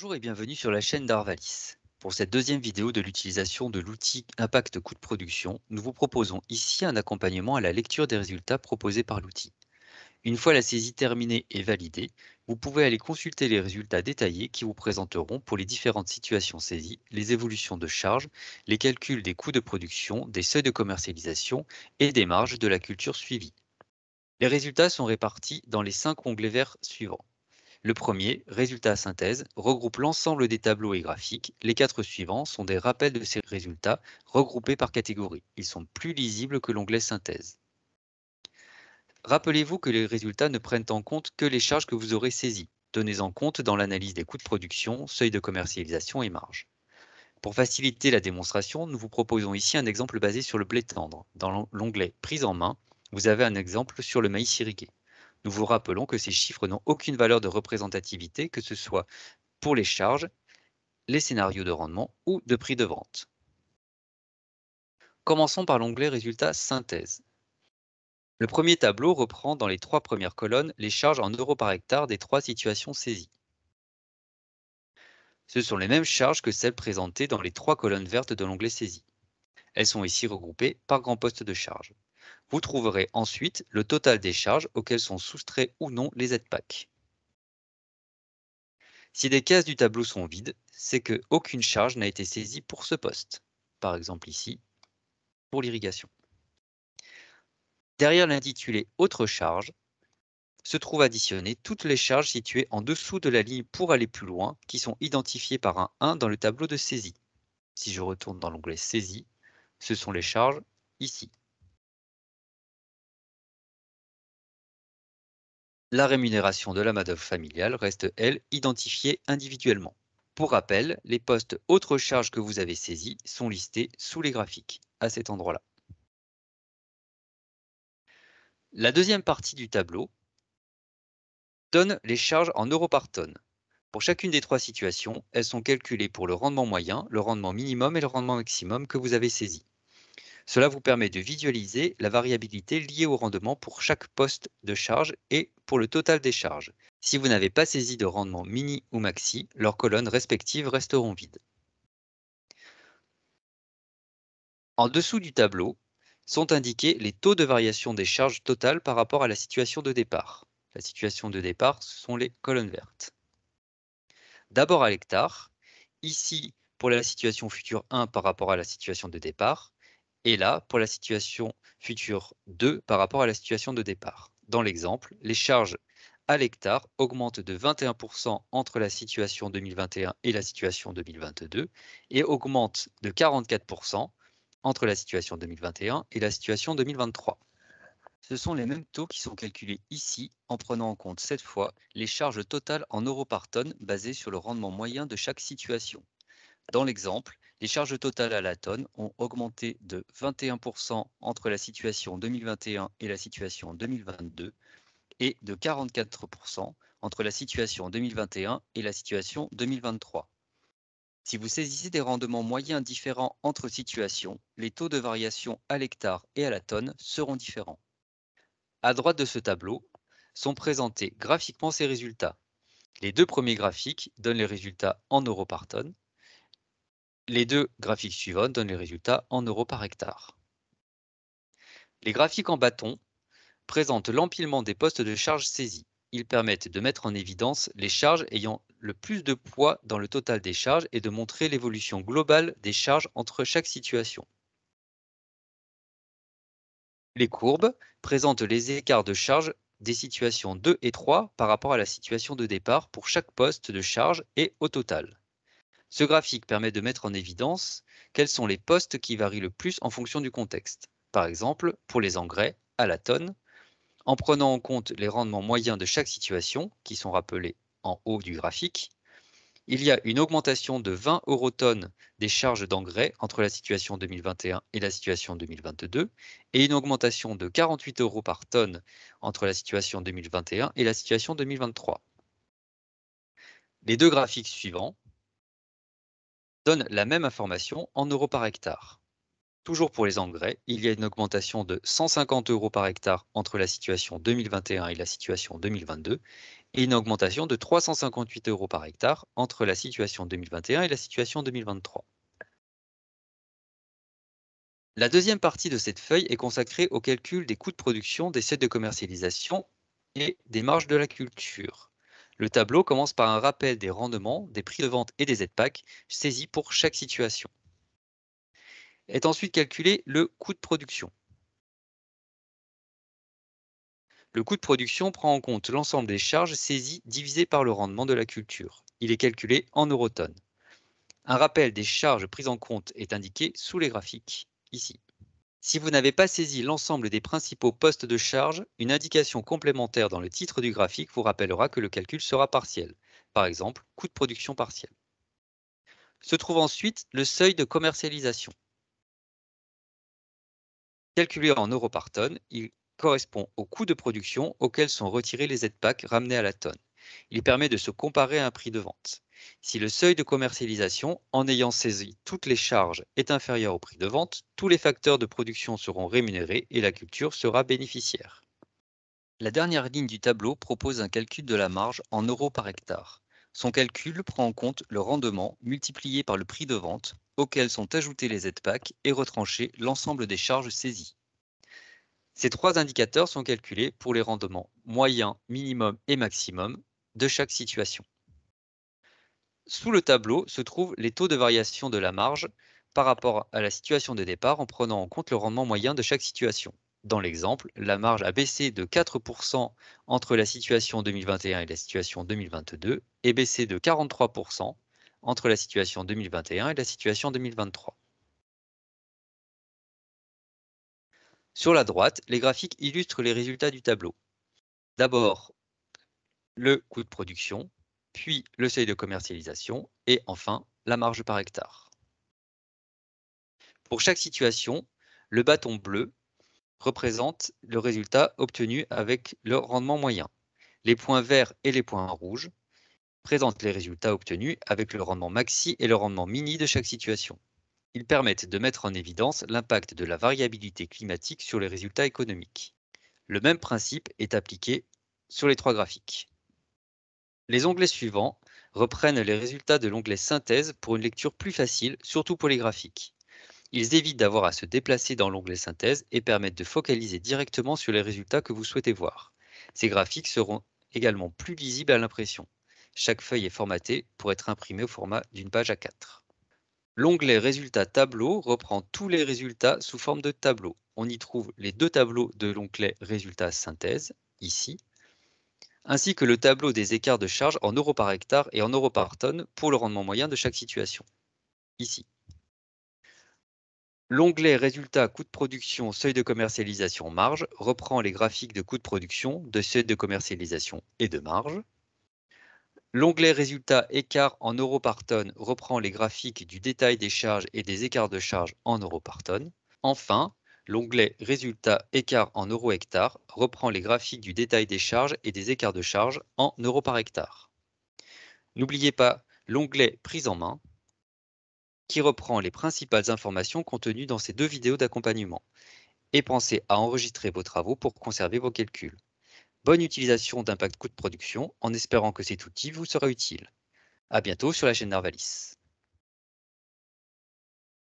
Bonjour et bienvenue sur la chaîne d'Arvalis. Pour cette deuxième vidéo de l'utilisation de l'outil Impact Coût de Production, nous vous proposons ici un accompagnement à la lecture des résultats proposés par l'outil. Une fois la saisie terminée et validée, vous pouvez aller consulter les résultats détaillés qui vous présenteront pour les différentes situations saisies, les évolutions de charges, les calculs des coûts de production, des seuils de commercialisation et des marges de la culture suivie. Les résultats sont répartis dans les cinq onglets verts suivants. Le premier, résultat synthèse, regroupe l'ensemble des tableaux et graphiques. Les quatre suivants sont des rappels de ces résultats regroupés par catégorie. Ils sont plus lisibles que l'onglet synthèse. Rappelez-vous que les résultats ne prennent en compte que les charges que vous aurez saisies. Tenez-en compte dans l'analyse des coûts de production, seuil de commercialisation et marge. Pour faciliter la démonstration, nous vous proposons ici un exemple basé sur le blé tendre. Dans l'onglet « Prise en main », vous avez un exemple sur le maïs irrigué. Nous vous rappelons que ces chiffres n'ont aucune valeur de représentativité, que ce soit pour les charges, les scénarios de rendement ou de prix de vente. Commençons par l'onglet Résultats synthèse. Le premier tableau reprend dans les trois premières colonnes les charges en euros par hectare des trois situations saisies. Ce sont les mêmes charges que celles présentées dans les trois colonnes vertes de l'onglet saisi. Elles sont ici regroupées par grand poste de charge. Vous trouverez ensuite le total des charges auxquelles sont soustraits ou non les ZPAC. Si des cases du tableau sont vides, c'est que aucune charge n'a été saisie pour ce poste. Par exemple ici, pour l'irrigation. Derrière l'intitulé Autres charges, se trouvent additionnées toutes les charges situées en dessous de la ligne pour aller plus loin qui sont identifiées par un 1 dans le tableau de saisie. Si je retourne dans l'onglet Saisie, ce sont les charges ici. La rémunération de la main familiale reste, elle, identifiée individuellement. Pour rappel, les postes autres charges que vous avez saisis sont listés sous les graphiques, à cet endroit-là. La deuxième partie du tableau donne les charges en euros par tonne. Pour chacune des trois situations, elles sont calculées pour le rendement moyen, le rendement minimum et le rendement maximum que vous avez saisi. Cela vous permet de visualiser la variabilité liée au rendement pour chaque poste de charge et pour le total des charges. Si vous n'avez pas saisi de rendement mini ou maxi, leurs colonnes respectives resteront vides. En dessous du tableau sont indiqués les taux de variation des charges totales par rapport à la situation de départ. La situation de départ, ce sont les colonnes vertes. D'abord à l'hectare, ici pour la situation future 1 par rapport à la situation de départ, et là pour la situation future 2 par rapport à la situation de départ. Dans l'exemple, les charges à l'hectare augmentent de 21% entre la situation 2021 et la situation 2022 et augmentent de 44% entre la situation 2021 et la situation 2023. Ce sont les mêmes taux qui sont calculés ici en prenant en compte cette fois les charges totales en euros par tonne basées sur le rendement moyen de chaque situation. Dans l'exemple, les charges totales à la tonne ont augmenté de 21% entre la situation 2021 et la situation 2022 et de 44% entre la situation 2021 et la situation 2023. Si vous saisissez des rendements moyens différents entre situations, les taux de variation à l'hectare et à la tonne seront différents. À droite de ce tableau sont présentés graphiquement ces résultats. Les deux premiers graphiques donnent les résultats en euros par tonne les deux graphiques suivants donnent les résultats en euros par hectare. Les graphiques en bâton présentent l'empilement des postes de charges saisis. Ils permettent de mettre en évidence les charges ayant le plus de poids dans le total des charges et de montrer l'évolution globale des charges entre chaque situation. Les courbes présentent les écarts de charges des situations 2 et 3 par rapport à la situation de départ pour chaque poste de charge et au total. Ce graphique permet de mettre en évidence quels sont les postes qui varient le plus en fonction du contexte. Par exemple, pour les engrais, à la tonne, en prenant en compte les rendements moyens de chaque situation, qui sont rappelés en haut du graphique, il y a une augmentation de 20 euros tonne des charges d'engrais entre la situation 2021 et la situation 2022, et une augmentation de 48 euros par tonne entre la situation 2021 et la situation 2023. Les deux graphiques suivants donne la même information en euros par hectare. Toujours pour les engrais, il y a une augmentation de 150 euros par hectare entre la situation 2021 et la situation 2022, et une augmentation de 358 euros par hectare entre la situation 2021 et la situation 2023. La deuxième partie de cette feuille est consacrée au calcul des coûts de production des sites de commercialisation et des marges de la culture. Le tableau commence par un rappel des rendements, des prix de vente et des ZPAC saisis pour chaque situation. Est ensuite calculé le coût de production. Le coût de production prend en compte l'ensemble des charges saisies divisées par le rendement de la culture. Il est calculé en eurotonnes. Un rappel des charges prises en compte est indiqué sous les graphiques, ici. Si vous n'avez pas saisi l'ensemble des principaux postes de charge, une indication complémentaire dans le titre du graphique vous rappellera que le calcul sera partiel, par exemple coût de production partiel. Se trouve ensuite le seuil de commercialisation. Calculé en euros par tonne, il correspond au coût de production auquel sont retirés les aides ramenés à la tonne. Il permet de se comparer à un prix de vente. Si le seuil de commercialisation, en ayant saisi toutes les charges, est inférieur au prix de vente, tous les facteurs de production seront rémunérés et la culture sera bénéficiaire. La dernière ligne du tableau propose un calcul de la marge en euros par hectare. Son calcul prend en compte le rendement multiplié par le prix de vente auquel sont ajoutés les aides et retranchés l'ensemble des charges saisies. Ces trois indicateurs sont calculés pour les rendements moyen, minimum et maximum de chaque situation. Sous le tableau se trouvent les taux de variation de la marge par rapport à la situation de départ en prenant en compte le rendement moyen de chaque situation. Dans l'exemple, la marge a baissé de 4% entre la situation 2021 et la situation 2022 et baissé de 43% entre la situation 2021 et la situation 2023. Sur la droite, les graphiques illustrent les résultats du tableau. D'abord, le coût de production, puis le seuil de commercialisation et enfin la marge par hectare. Pour chaque situation, le bâton bleu représente le résultat obtenu avec le rendement moyen. Les points verts et les points rouges présentent les résultats obtenus avec le rendement maxi et le rendement mini de chaque situation. Ils permettent de mettre en évidence l'impact de la variabilité climatique sur les résultats économiques. Le même principe est appliqué sur les trois graphiques. Les onglets suivants reprennent les résultats de l'onglet Synthèse pour une lecture plus facile, surtout pour les graphiques. Ils évitent d'avoir à se déplacer dans l'onglet Synthèse et permettent de focaliser directement sur les résultats que vous souhaitez voir. Ces graphiques seront également plus lisibles à l'impression. Chaque feuille est formatée pour être imprimée au format d'une page à 4. L'onglet Résultats tableau reprend tous les résultats sous forme de tableau. On y trouve les deux tableaux de l'onglet Résultats synthèse, ici, ainsi que le tableau des écarts de charges en euros par hectare et en euros par tonne pour le rendement moyen de chaque situation. Ici. L'onglet Résultat, Coût de production, seuil de commercialisation, marge reprend les graphiques de coût de production, de seuil de commercialisation et de marge. L'onglet Résultat, écart en euros par tonne reprend les graphiques du détail des charges et des écarts de charges en euros par tonne. Enfin, L'onglet Résultats écart en euros hectare reprend les graphiques du détail des charges et des écarts de charges en euros par hectare. N'oubliez pas l'onglet Prise en main qui reprend les principales informations contenues dans ces deux vidéos d'accompagnement. Et pensez à enregistrer vos travaux pour conserver vos calculs. Bonne utilisation d'impact coût de production en espérant que cet outil vous sera utile. À bientôt sur la chaîne Narvalis.